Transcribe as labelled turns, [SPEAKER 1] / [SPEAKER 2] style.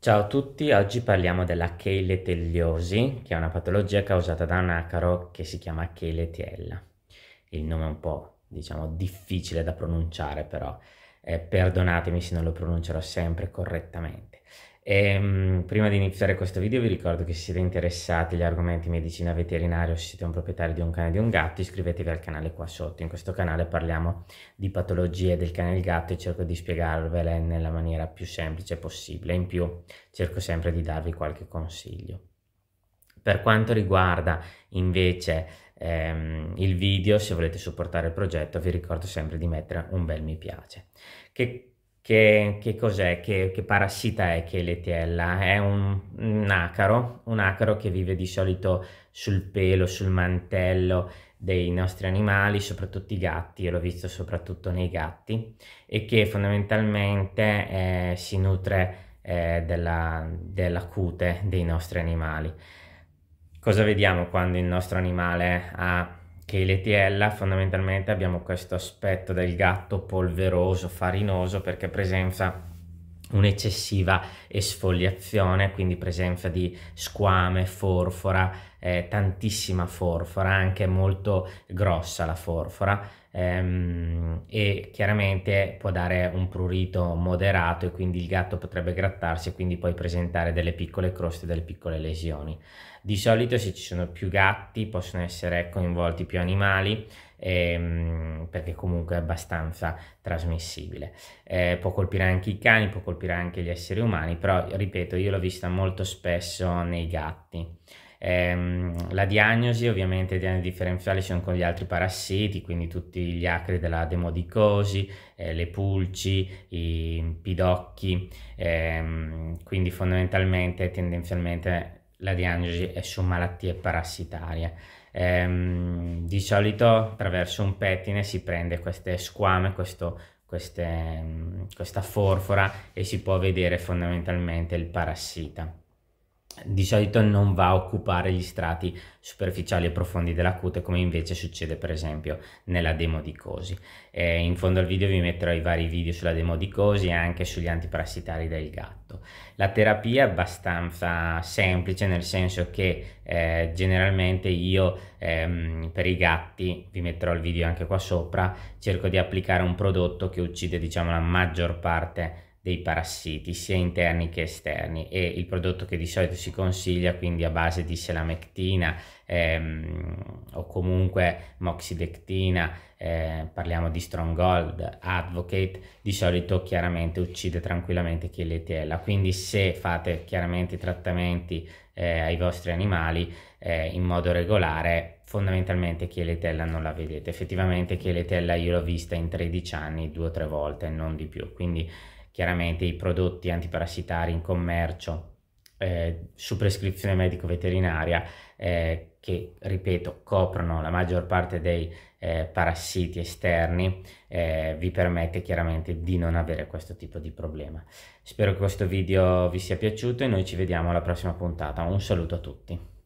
[SPEAKER 1] Ciao a tutti, oggi parliamo della cheleteliosi, che è una patologia causata da un acaro che si chiama cheletiella. Il nome è un po', diciamo, difficile da pronunciare però, eh, perdonatemi se non lo pronuncerò sempre correttamente. E, um, prima di iniziare questo video vi ricordo che se siete interessati agli argomenti medicina veterinaria o se siete un proprietario di un cane o di un gatto iscrivetevi al canale qua sotto. In questo canale parliamo di patologie del cane e del gatto e cerco di spiegarvele nella maniera più semplice possibile. In più cerco sempre di darvi qualche consiglio. Per quanto riguarda invece ehm, il video, se volete supportare il progetto vi ricordo sempre di mettere un bel mi piace. Che che, che cos'è? Che, che, parassita è che l'etiella? È un, un, acaro, un acaro che vive di solito sul pelo, sul mantello dei nostri animali, soprattutto i gatti, io l'ho visto soprattutto nei gatti, e che fondamentalmente eh, si nutre eh, della, della cute dei nostri animali. Cosa vediamo quando il nostro animale ha che l'ETL fondamentalmente abbiamo questo aspetto del gatto polveroso, farinoso, perché presenza un'eccessiva esfoliazione, quindi presenza di squame, forfora, eh, tantissima forfora, anche molto grossa la forfora ehm, e chiaramente può dare un prurito moderato e quindi il gatto potrebbe grattarsi e quindi poi presentare delle piccole croste, delle piccole lesioni. Di solito se ci sono più gatti possono essere ecco, coinvolti più animali ehm, perché comunque è abbastanza trasmissibile. Eh, può colpire anche i cani, può colpire anche gli esseri umani, però ripeto, io l'ho vista molto spesso nei gatti. Ehm, la diagnosi, ovviamente, di diagnosi differenziali sono con gli altri parassiti, quindi tutti gli acri della demodicosi, eh, le pulci, i pidocchi, ehm, quindi fondamentalmente, tendenzialmente la diagnosi è su malattie parassitarie. Ehm, di solito attraverso un pettine si prende queste squame, questo, queste, mm, questa forfora e si può vedere fondamentalmente il parassita. Di solito non va a occupare gli strati superficiali e profondi della cute come invece succede per esempio nella demodicosi. E eh, in fondo al video vi metterò i vari video sulla demodicosi e anche sugli antiparassitari del gatto. La terapia è abbastanza semplice nel senso che eh, generalmente io ehm, per i gatti, vi metterò il video anche qua sopra, cerco di applicare un prodotto che uccide diciamo la maggior parte dei parassiti sia interni che esterni e il prodotto che di solito si consiglia quindi a base di selamectina ehm, o comunque moxidectina eh, parliamo di strong gold advocate di solito chiaramente uccide tranquillamente chi quindi se fate chiaramente i trattamenti eh, ai vostri animali eh, in modo regolare fondamentalmente Chieletella non la vedete effettivamente Chieletella io l'ho vista in 13 anni due o tre volte non di più quindi chiaramente i prodotti antiparassitari in commercio eh, su prescrizione medico-veterinaria eh, che, ripeto, coprono la maggior parte dei eh, parassiti esterni, eh, vi permette chiaramente di non avere questo tipo di problema. Spero che questo video vi sia piaciuto e noi ci vediamo alla prossima puntata. Un saluto a tutti.